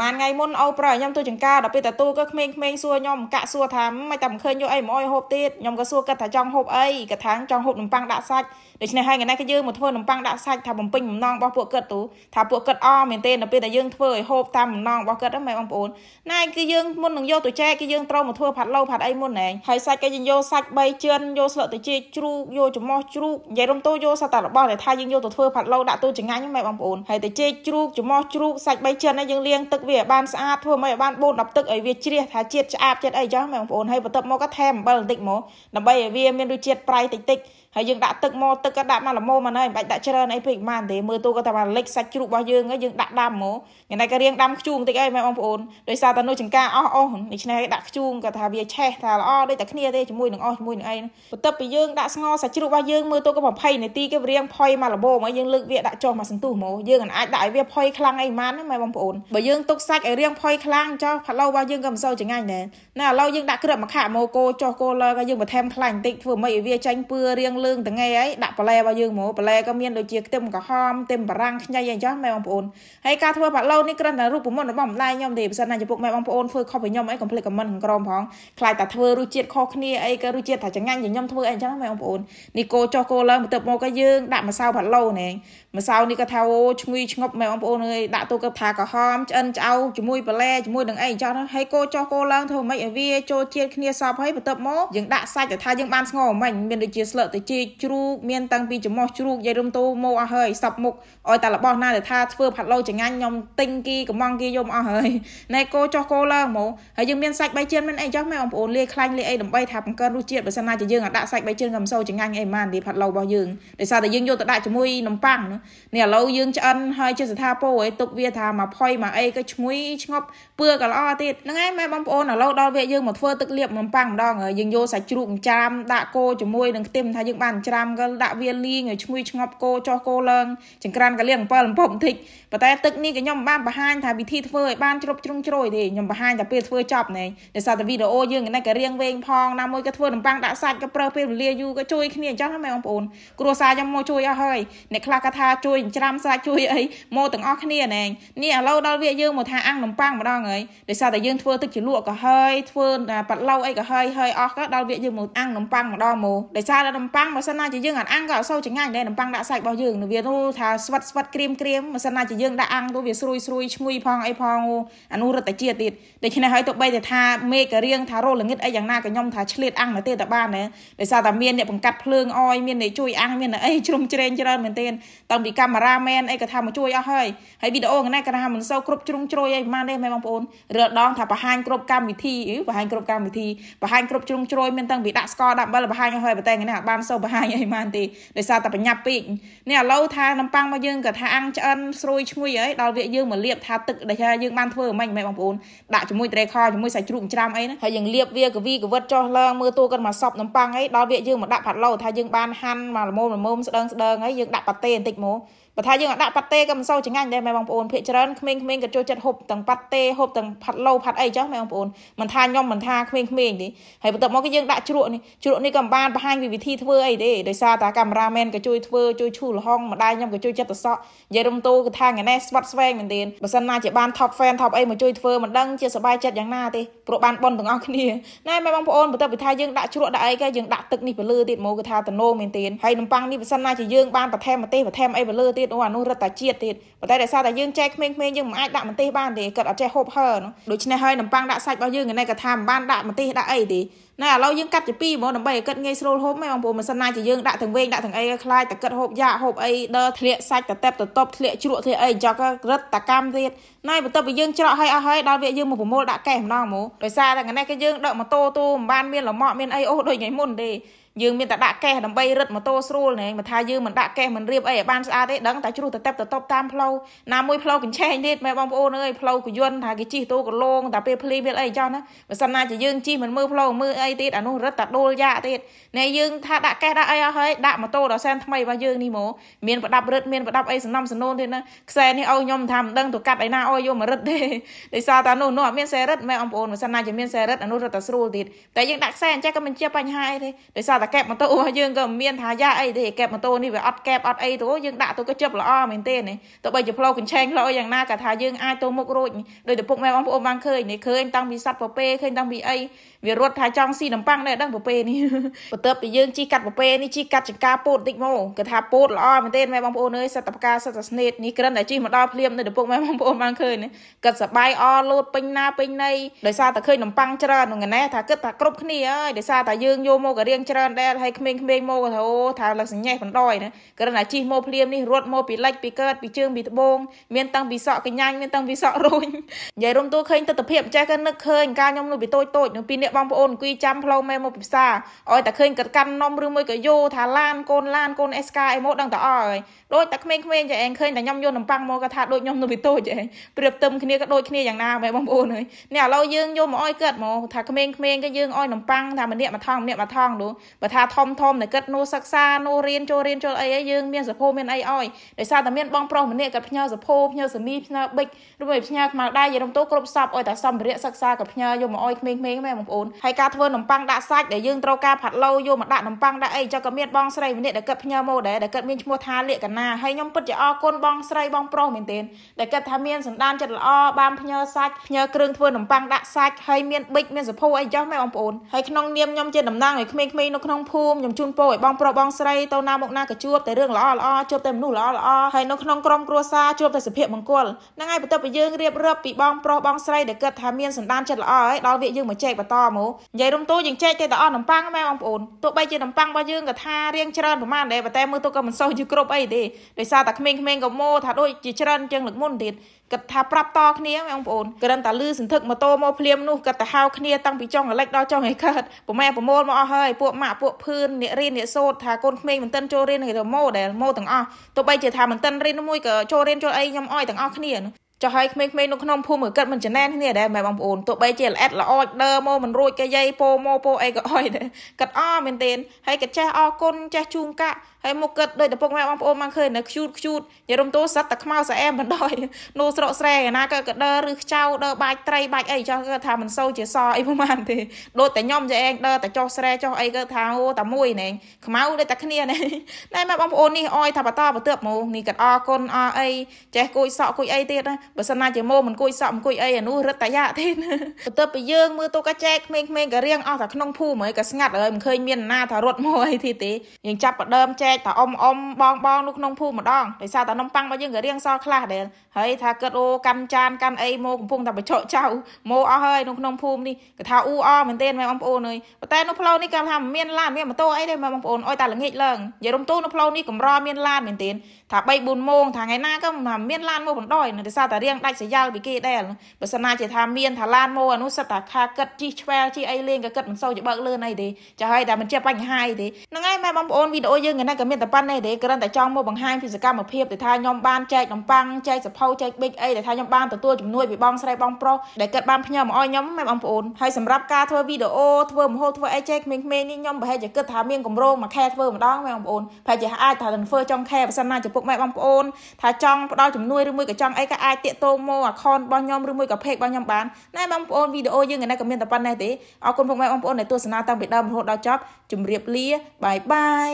ម៉ានថ្ងៃមុនអូប្រខ្ញុំទៅចង្ការដល់ពេលទទួលក៏ក្មេងៗសួរខ្ញុំកាក់សួរថាមិនតែមិនឃើញយកអីមកអុយហូបទៀតខ្ញុំក៏សួរគាត់ថាចង់ហូបអីគាត់ថាចង់ហូបនំប៉័ងដាក់សាច់ដូច្នេះហើយថ្ងៃនេះគេយើងមកធ្វើនំប៉័ងដាក់សាច់ថាបំពេញបំណងរបស់ពួកគាត់ទៅថាពួកគាត់អមែនទេដល់ពេលដែលយើងធ្វើឲ្យហូបតាមបំណងរបស់គាត់ហ្នឹងម៉ែបងប្អូនណែគឺយើងមុននឹងយកទៅចែកគឺយើងត្រូវមកធ្វើផាត់ឡូវផាត់អីមុនណែហើយសាច់គេយើងយកសាច់3ជឿនយកស្លឹកត្រចៀកជ្រូកយកចំោះជ្រូកនិយាយរំទៅយកសតារបស់ដែលថាយើងយកទៅធ្វើផាត់ឡូវដាក់ទូចង្ងាញ់ម៉ែបងប្អូនហើយត្រចៀកជ្រូកចំោះជ្រូកសាច់3ជឿនហ្នឹងយើងលាងទឹកវាឲ្យបានស្អាតធ្វើមិនឲ្យបាន4 10ទឹកឲ្យវាជ្រះថាជាតិឆ្អាបជាតិអីចឹងបងប្អូនហើយបន្ទាប់មកក៏ថែមអំបិលបន្តិចមកដើម្បីឲ្យវាមានរសជាតិប្រៃតិចតិចហើយយើងដាក់ទឹកមកទឹកក៏ដាក់មកល្មមហ្នឹងមិនបាច់ដាក់ច្រើនអីពេកប៉ុន្មានទេមើលទូក៏តែបានលិចសាច់ជ្រូករបស់យើងហ្នឹងយើងដាក់ដាំហ្មងយ៉ាងណាក៏រៀងដាំខ្ជូងតិចអីមែនបងប្អូនដោយសារតែនោះចង្ការអស់អស់ដូច្នេះឲ្យដាក់ខ្ជូងក៏ថាវាឆេះថាល្អដូចតែគ្នាទេជាមួយនឹងអស់ជាមួយនឹងអីបន្ទាប់ពីយើងដាក់ស្ងោសាច់ជ្រូករបស់យើងមើលទូក៏20នាទីគេរៀងផុយមកល្មមហើយយើងលើកវាដាក់ចុះមកសន្ទុះហ្មងយើងមិនអាចដាក់ឲ្យវាផុយខ្លាំងអីប៉ុន្មានណាមែនបងប្អូនបើយើងទុកសាច់ឲ្យរៀងផុយខ្លាំងចុះផាឡូវរបស់យើងក៏មិនសូវចង្អាញ់ដែរណាឥឡូវយើងដាក់ក្រឹបមកខាក់មកគោចុះគោលើក៏យើងបន្ថែមខ្លាញ់បន្តិចធ្វើម៉េចឲ្យវាចាញ់ពឿរៀងលឿងតងេអីដាក់បន្លែរបស់យើងហ្មងបន្លែក៏មានដូចជាខ្ទឹមក្រហមខ្ទឹមបារាំងខ្ញីអីចឹងម៉ែបងប្អូនហើយការធ្វើផាឡូនេះគ្រាន់តែរូបមន្តរបស់ម្ដាយខ្ញុំទេបើសិនណាចំពោះម៉ែបងប្អូនធ្វើខុសពីខ្ញុំអីកុំភ្លេចខមមិនក្នុងក្រុមផងខ្លាចតែធ្វើរសជាតិខុសគ្នាអីក៏រសជាតិថាចង្ងាញ់ខ្ញុំធ្វើអីចឹងម៉ែបងប្អូននេះគោចោះគោឡើងបន្ទាប់មកក៏យើងដាក់ម្សៅផាឡូណែម្សៅនេះក៏ថាអូឈ្ងុយឈ្ងប់ម៉ែបងប្អូនអើយដាក់ទូទឹកថាក្រហមឆ្អិនឆ្អៅជាមួយបន្លែជាមួយនឹងអីចឹងហើយគោចោះគោឡើងធ្វើម៉េចឲ្យវាចូលជាតិគ្នាសពហើយបន្ទាប់មកយើងដាក់សាច់តែថាយើងបានស្ងោរមិញមានដូចជាស្លឹកទៅជជាជ្រូកមានតាំងពីចំោះជ្រូកយាយរំតូមកអស់ហើយសពមុខឲ្យតែរបស់ណាដែលថាធ្វើផាត់ឡូចង្អាញ់ខ្ញុំទិញគីកំងគីយកមកអស់ហើយណែគោចោះគោឡើងហ្មងហើយយើងមានសាច់បៃជៀនមានអីចោះម៉ែបងប្អូនលាយខ្លាញ់លាយអីដើម្បីថាបង្កើនរសជាតិបើសិនណាជាយើងអាចដាក់សាច់បៃជៀនកំសូចង្អាញ់អីមិនបានទីផាត់ឡូរបស់យើងដោយសារតែយើងយកទៅដាក់ជាមួយនំប៉័ងនេះឥឡូវយើងឆ្អិនហើយជាស្ថាពោឲ្យទុកវាថាមកផុយមកអីក៏ឈ្ងុយឆ្ងប់ពឿក៏ល្អទៀតហ្នឹងហើយម៉ែបងប្អូនឥឡូវដល់វេយើងមកធ្វើទឹកលាបនំប៉័ងម្ដងហើយយើងយកសាច់ជ្រូកចាមដាក់គោជាមួយនឹងខ្ទឹមថាយើងបានច្រាំក៏ដាក់វាលីងឲ្យឈ្ងុយឆ្ងប់គោចោះគោឡើងចង្ក្រានក៏លៀង7 7បន្តិចប៉ុន្តែទឹកនេះក៏ខ្ញុំបានបង្ហាញថាវិធីធ្វើឲ្យបានជ្រប់ជ្រុងជ្រោយទេខ្ញុំបង្ហាញតែពេលធ្វើចប់ណែដោយសារតែវីដេអូយើងនេះក៏រៀងវែងផងណាមួយក៏ធ្វើនំប៉័ងដាក់សាច់ក៏ប្រើពេលវេលាយូរក៏ជួយគ្នាអញ្ចឹងណាបងប្អូនគ្រួសារខ្ញុំមកជួយអស់ហើយអ្នកខ្លះក៏ថាជួយច្រាំសាច់ជួយអីមកទាំងអស់គ្នាណែនេះឥឡូវដល់វាយើងមកថាអាំងនំប៉័ងម្ដងហើយដោយសារតែយើងធ្វើទឹកជ្រលក់ក៏ហើយធ្វើបាត់ឡូវអីក៏ហើយហើយអស់ក៏ដល់វាយើងមកអាំងនំប៉័ងម្ដងមកដោយសារតែនំប៉័ងបើសិនណាជាយើងអត់អាំងក៏អត់សូវចង្អាញ់ដែរនំប៉័ងដាក់សាច់របស់យើងវានោះថាស្វិតស្វិតក្រៀមក្រៀមបើសិនណាជាយើងដាក់អាំងទៅវាស្រួយស្រួយឈ្ងុយផងអីផងអានោះរត់តែជាទៀតដូច្នេះហើយទៅបីតែថាមេក៏រៀងថារោលងិតអីយ៉ាងណាក៏ខ្ញុំថាឆ្លៀតអាំងនៅទេតបានដែរដោយសារតែមានអ្នកបង្កាត់ភ្លើងអយមានអ្នកជួយអាំងមានអីជ្រុំជ្រែងច្រើនមែនទែនតាំងពីកាមេរ៉ាមែនអីក៏ថាមកជួយអស់ហើយហើយវីដេអូកណែក៏ថាមិនសូវគ្រប់ជ្រុងជ្រោយអីប៉ុន្មានទេមែនបងប្អូនរើដងថាបង្ហាញគ្រប់កម្មវិធីបង្ហាញគ្រប់កម្មវិធីបង្ហាញគ្រប់ជ្រុងជ្រោយមានតាំងពីដាក់ស្ករដាក់បិលបង្ហាញអស់ហើយប៉ុន្តែកណែអត់បានសសូវបង្ហាញអីបានទេដោយសារតែប្រញាប់ពេកនេះឥឡូវថានំប៉័ងរបស់យើងក៏ថាអាំងឆ្អិនស្រួយឈ្ងុយហើយដល់វាយើងមកលាបថាទឹកដែលថាយើងបានធ្វើមិនមែនបងប្អូនដាក់ជាមួយត្រីខជាមួយសាច់ជ្រូកច្រាំអីណាហើយយើងលាបវាកវីកវិតចោះឡើងមើលតួគាត់មកសប់នំប៉័ងអីដល់វាយើងមកដាក់ផាត់ឡូថាយើងបានហាន់មកល្មមល្មមស្ដើងស្ដើងហើយយើងដាក់ប៉ាតេបន្តិចមកបើថាយើងអត់ដាក់ប៉ាតេក៏មិនសូវចង្អាញ់ដែរមែនបងប្អូនភាគច្រើនក្មេងៗក៏ចូលចិត្តហូបទាំងប៉ាតេហូបទាំងផាត់ឡូផាត់អីចឹងមែនបងប្អូនមិនថាខ្ញុំមិនថាក្មេងៗទេហើយបន្ទាប់មកគេយើងដាក់ជ្រក់នេះជ្រក់នេះក៏មិនបានបង្ហាញពីវិធីធ្វើអីទេដោយសារតាកាមេរ៉ាមែនក៏ជួយធ្វើជួយឈូលហុងម្ដាយខ្ញុំក៏ជួយចិត្តទៅសក់និយាយរំទូគឺថាថ្ងៃនេះស្វាត់ស្វែងមែនទេបើសិនណាជាបាន top fan top អីមកជួយធ្វើមិនដឹងជាសบายចិត្តយ៉ាងណាទេព្រោះបានប៉ុនទាំងអស់គ្នាណែមែនបងប្អូនបន្ទាប់ពីថាយើងដាក់ជ្រក់ដាក់អីគេយើងដាក់ទឹកនេះទៅលើទៀតមកគឺថាតំណងមែនទេហើយនំប៉័ងនេះបើសិនណាជាយើងបានបន្ថែមម្ទេសបន្ថែមអីទៅលើទៀតទៀតនោះអានោះរដ្ឋាជាតិទៀតប៉ុន្តែដោយសារតែយើងចែកក្មេងៗយើងមិនអាចដាក់ម្ទេសបានទេគាត់អត់ចេះហូបហើដូច្នេះហើយនំប៉័ងដាក់សាច់របស់យើងឯនេះក៏ថាមិនបានដាក់ម្ទេសដាក់អីទេណាឥឡូវយើងកាត់ជាពីរហ្មងដើម្បីឲ្យគិតងាយស្រួលហូបហ្មងបងប្អូនមិនសិនណាជាយើងដាក់ទាំងវែងដាក់ទាំងអីឲ្យខ្លាចតែគិតហូបយ៉ាហូបអីដឺធ្លាក់សាច់តែតែបទៅតប់ធ្លាក់ជ្រក់ធ្លាក់អីចុះក៏រឹតតកម្មទៀតណាយបន្ទាប់ពីយើងច្រកឲ្យអស់ហើយដល់វាយើងមកប្រមូលដាក់កេះម្ដងហ្មងដោយសារតែកណេះគេយើងដកម៉ូតូទូមិនបានមានលម៉ក់មានអីអូសដូចថ្ងៃមុនទេយើងមានតែដាក់កេះដើម្បីរឹតម៉ូតូស្រួលណែមិនថាយើងមិនដាក់កេះមិនរៀបអីឲ្យបានស្អាតទេដឹងតែជ្រុះតែតែបតប់តាមផ្លូវណាមួយផ្លូវកញ្ឆេងទៀតមែនបងប្អូនអើយផ្លូវគយន្តថាគេជិះទូកឡងតែពេលភ្លីមានអីចុះណាបើសិនណាជាយើងជិះមិនមើលផ្លូវមើលអីទៀតអានោះរឹតតែដួលយ៉ាទៀតអ្នកយើងថាដាក់កេះដាក់អីអស់ហើយដាក់ម៉ូតូដល់សែនថ្មីរបស់យើងនេះហ្មងមានប្រដាប់រឹតមានប្រដាប់អីសំណំសនូនទៀតណាខ្សែនេះអោខ្ញុំថាមិនដឹងទៅកាត់ឯណាអោយកមករឹតទេដោយសារតែនោះនោះអត់មានខ្សែរឹតម៉ែអងប្អូនមិនសិនណាជាមានខ្សែរឹតអានោះរឹតតែស្រួលទៀតតែយើងដាក់ខ្សែអញ្ចឹងក៏មិនជាបញ្ហាអីទេដោយសារតែកែបម៉ូតូរបស់យើងក៏មានថាយ៉ាអីទេកែបម៉ូតូនេះវាអត់កែបអត់អីទៅយើងដាក់ទៅក៏ជិបល្អមែនទេណាទៅបីជាផ្លោកញ្ឆែងផ្លោយ៉ាងណាក៏ថាយើងអាចទៅមុខរួចដោយតែពុកម៉ែបងប្អូនបានឃើញនេះឃើញតាំងពីសัตว์ពពែឃើញតាំងពីអីវារត់ថាចង់ង់ស៊ីដំប៉ាំងដែរដឹងប្រពៃនេះបន្ទាប់ពីយើងជីកាត់ប្រពៃនេះជីកាត់ចង្ការពោតតិចមកគេថាពោតល្អមែនទេម៉ែបងប្អូនអើយសិតតបការសិតតស្នេតនេះគ្រាន់តែជីមកដល់ភ្លាមនៅឪពុកម៉ែបងប្អូនបានឃើញគិតសបាយអលូតពេញណាពេញណីដោយសារតែឃើញដំប៉ាំងច្រើនហ្នឹងណែថាគិតថាគ្រប់គ្នាអើយដោយសារតែយើងយកមករៀងច្រើនដែរហើយក្មេងៗមកថាអូថាឡើងសញ្ញេះបណ្ដោយណាគ្រាន់តែជីមកភ្លាមនេះរត់មកពីលិចពីកើតពីជើងពីត្បូងមានតាំងពីសក់កញ្ញាញមានតាំងពីសក់រូញនិយាយរំទួឃើញទស្សនវិជ្ជាចេះក៏នឹកឃើញការខ្ញុំនៅពីតូចតូចនៅពីអ្នកបងប្អូនអង្គុយចាំផ្លូវមេមកពិសាអោយតែឃើញកាត់កាន់នំឬមួយក៏យោថាឡានកូនឡានកូនអេសកាអីមកដឹងតែអស់ហើយដូចតែក្មេងៗចេះឯងឃើញតែខ្ញុំយកនំប៉័ងមកក៏ថាដូចខ្ញុំនៅពីតូចចេះប្រៀបទឹមគ្នាក៏ដូចគ្នាយ៉ាងណាមែនបងប្អូនហើយនេះឥឡូវយើងយកមកអោយគាត់មកថាក្មេងៗក៏យើងអោយនំប៉័ងថាម្នាក់មកថងម្នាក់មកថងនោះបើថាធំធំតែគាត់នោះសិក្សានោះរៀនចូលរៀនចូលអីអីយើងមានសភោមានអីអោយដោយសារតែមានបងប្រុសម្នាក់គាត់ផ្ញើសភោផ្ញើសមីផ្ញើបិចឬមួយផ្ញើខ្មៅដៃយករំទោគ្រប់សពអោយតែសម្ភារៈសិក្សាក៏ផ្ញើយកមកអោយក្មេងៗមែនបងប្អូនហើយការធ្វើនំប៉័ងដាក់សាច់ដែលយើងត្រូវការផាត់ឡូវយកមកដាក់នំប៉័ងដាក់អីចុះក៏មានបងស្រីម្នាក់ដែលគាត់ផ្ញើមកដែរដែលគាត់មានឈ្មោះថាលក្ខណាហើយខ្ញុំពិតជាអរគុណបងស្រីបងប្រុសមែនទែនដែលគាត់ថាមានសម្ដានចិត្តល្អបានផ្ញើសាច់ផ្ញើគ្រឿងធ្វើនំប៉័ងដាក់សាច់ហើយមានប៊ិចមានសភុអីចុះមែនបងប្អូនហើយក្នុងនាមខ្ញុំជាតំណាងឲ្យក្មេងៗនៅក្នុងភូមិខ្ញុំជូនពរឲ្យបងប្រុសបងស្រីទៅណាមកណាក៏ជួបតែរឿងល្អល្អជួបតែមនុស្សល្អល្អហើយនៅក្នុងក្រុមគ្រួសារជួបតែសុភមង្គលហ្នឹងហើយបន្ទាប់ពីយើងរៀបរាប់ពីបងប្រុសបងស្រីដែលគាត់ថាមានសម្ដានចិត្តល្អហើយដល់វាយើងមកចែកបន្តមកនិយាយរំមទូយើងចែកទៅដល់អស់នំប៉័ងម៉ែបងប្អូនទោះបីជានំប៉័ងរបស់យើងក៏ថារៀងច្រើនប្រហែលដែរប៉ុន្តែមើលទៅក៏មិនសូវជាគ្រប់អីទេដោយសារតែក្មេងៗក៏ម៉ូថាដូចជាច្រើនជាងលើកមុនទៀតគិតថាប្រាប់តគ្នាបងប្អូនគ្រាន់តែលឺសន្ធឹកម៉ូតូមកភ្លាមនោះគិតតែហៅគ្នា តាំងពីចុងកលិចដល់ចុងឯកើតប្រមែប្រមូលមកអស់ហើយពួកម៉ាក់ពួកភឿនអ្នករៀនអ្នកសូត្រថាកូនក្មេងមិនតិនចូលរៀននៅម៉ូដែលម៉ូទាំងអស់ទោះបីជាថាមិនតិនរៀនមួយក៏ចូលរៀនចូលអីខ្ញុំអោយទាំងអស់គ្នាចុះឲ្យក្មេងៗនៅក្នុងភូមិគាត់មិនចំណេះគ្នាដែរម៉ែបងប្អូនទោះបីជាល្អិតល្អចដើមកមិនរួចក៏យាយពោមោពោអីក៏អុយដែរគាត់អមែនទែនហើយគាត់ចេះអរគុណចេះជូនកាក់ហើយមកគាត់ដោយតពុកម៉ែបងប្អូនមកឃើញនៅខ្ជូតខ្ជូតយាយរំទោសសត្វតែខ្មៅស្អែមិនដោយនោះស្រកស្រែណាគាត់ក៏ដើរឬខ្ចៅដើរបាច់ត្រីបាច់អីចុះគាត់ថាមិនសូវជាសអីប្រហែលទេដូចតែខ្ញុំចេះឯងដើរតែចុះស្រែចុះអីគាត់ថាអូតែមួយណែខ្មៅដូចតែគ្នាណែណែម៉ែបងប្អូននេះអុយថាបន្តបន្ទាប់មកនេះគាត់អរគុណអរអីចេះគួយសក់គួយអីទៀតណាបើសិនណាជាម៉ូមិនគួយសក់មិនគួយអីអានោះរឹតតាយ៉ាទេបន្ទាប់ពីយើងមើលទូកាចែកក្មេងៗក៏រៀងអស់តែក្នុងភូមិហើយក៏ស្ងាត់ហើយមិនឃើញមានណាថារត់មកអីទៀតទេយើងចាប់ផ្ដើមចែកតែអ៊ំអ៊ំបងបងនោះក្នុងភូមិម្ដងដោយសារតែនំប៉័ងរបស់យើងក៏រៀងសល់ខ្លះដែរហើយថាគិតអូកាន់ចានកាន់អីម៉ូកំពុងតែបច្ឆក់ចៅម៉ូអស់ហើយនៅក្នុងភូមិនេះក៏ថាអ៊ូអមែនទេមែនបងប្អូនអើយប៉ុន្តែនៅផ្លូវនេះក៏ថាមានឡានមានម៉ូតូអីទេមែនបងប្អូនអុយតែល្ងាចឡើងនិយាយរំទូនៅផ្លូវនេះកម្រមានឡានមែនទេថា3 4ម៉ោងថាថ្ងៃណាក៏មានឡានមកបណ្ដោយដោយសារតែរៀងដាច់ស្រយាលពីគេដែរបើសិនណាជាថាមានថាឡានម៉ូអានោះសិតតាខាគិតជីឆ្វែលជីអីលេងក៏គិតមិនសូវជាបើកលឿនអីទេចាហើយតែមិនជាបញ្ហាអីទេហ្នឹងហើយម៉ែបងប្អូនវីដេអូយើងនេះក៏មានតែប៉ុណ្ណេះទេគ្រាន់តែចង់មកបង្ហាញពីសកម្មភាពដែលថាខ្ញុំបានចែកនំប៉័ងចែកសភៅចែកប៊ិចអីដែលថាខ្ញុំបានទទួលជំនួយពីបងស្រីបងប្រុសដែលគិតបានផ្ញើមកឲ្យខ្ញុំម៉ែបងប្អូនហើយសម្រាប់ការធ្វើវីដេអូធ្វើមហោធ្វើអីចែកក្មេងៗនេះខ្ញុំប្រហែលជាគិតថាមានកម្រោងមួយខែធ្វើម្ដងម៉ែបងប្អូនប្រហែលជាអាចថានឹងធ្វើចុងខែបើសិនណាចំពោះម៉ែបងប្អូនថាចង់ផ្ដល់ជំនួយឬមួយក៏ចង់អីក៏អាចតាកតោមកអាខនរបស់ខ្ញុំឬមួយក៏ page របស់ខ្ញុំបានណែបងប្អូនវីដេអូយើងថ្ងៃនេះក៏មានតែប៉ុណ្ណេះទេអរគុណពុកម៉ែបងប្អូនដែលទស្សនាតាំងពីដើមរហូតដល់ចប់ជម្រាបលាបាយបាយ